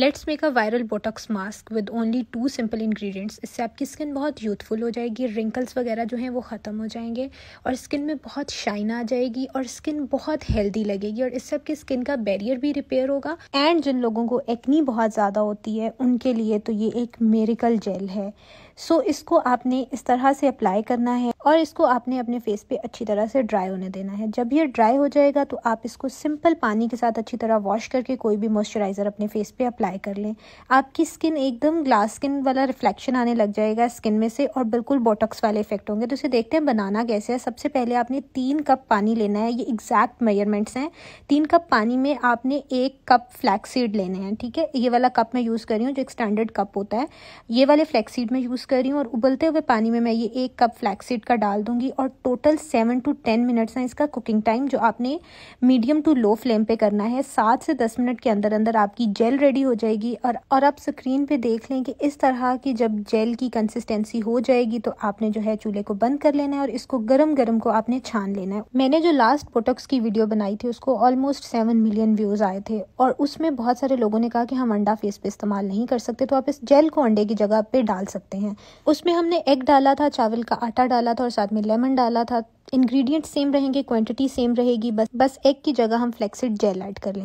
let's make a viral botox mask with only two simple ingredients इससे आपकी skin बहुत youthful हो जाएगी रिंकल्स वगैरह जो हैं वो ख़त्म हो जाएंगे और स्किन में बहुत शाइन आ जाएगी और स्किन बहुत हेल्दी लगेगी और इससे आपकी स्किन का बैरियर भी रिपेयर होगा एंड जिन लोगों को एक्नी बहुत ज़्यादा होती है उनके लिए तो ये एक मेरिकल जेल है सो so, इसको आपने इस तरह से अप्लाई करना है और इसको आपने अपने फेस पे अच्छी तरह से ड्राई होने देना है जब ये ड्राई हो जाएगा तो आप इसको सिंपल पानी के साथ अच्छी तरह वॉश करके कोई भी मॉइस्चराइज़र अपने फेस पे अप्लाई अप्लाई कर लें आपकी स्किन एकदम ग्लास स्किन वाला रिफ्लेक्शन आने लग जाएगा स्किन में से और बिल्कुल बोटॉक्स वाले इफेक्ट होंगे तो इसे देखते हैं बनाना कैसे है सबसे पहले आपने तीन कप पानी लेना है ये एग्जैक्ट मेजरमेंट्स हैं तीन कप पानी में आपने एक कप फ्लैक्सीड लेने हैं ठीक है ये वाला कप मैं यूज़ कर रही हूँ जो एक स्टैंडर्ड कप होता है ये वाले फ्लैक्सीड में यूज़ कर रही हूँ और उबलते हुए पानी में मैं ये एक कप फ्लैक्सीड का डाल दूँगी और total seven to ten minutes हैं इसका कुकिंग टाइम जो आपने मीडियम टू लो फ्लेम पे करना है सात से दस मिनट के अंदर अंदर आपकी जेल रेडी हो जाएगी और और आप स्क्रीन पे देख लें कि इस तरह की जब जेल की कंसिस्टेंसी हो जाएगी तो आपने जो है चूल्हे को बंद कर लेना है और इसको गरम गरम को आपने छान लेना है मैंने जो लास्ट पोटक्स की वीडियो बनाई थी उसको ऑलमोस्ट सेवन मिलियन व्यूज़ आए थे और उसमें बहुत सारे लोगों ने कहा कि हम अंडा फेस पे इस्तेमाल नहीं कर सकते तो आप इस जेल को अंडे की जगह पे डाल सकते हैं उसमें हमने एग डाला था चावल का आटा डाला था और साथ में लेमन डाला था इंग्रेडिएंट सेम रहेंगे क्वांटिटी सेम रहेगी बस बस एग की जगह हम फ्लेक्सिड जेल ऐड कर लें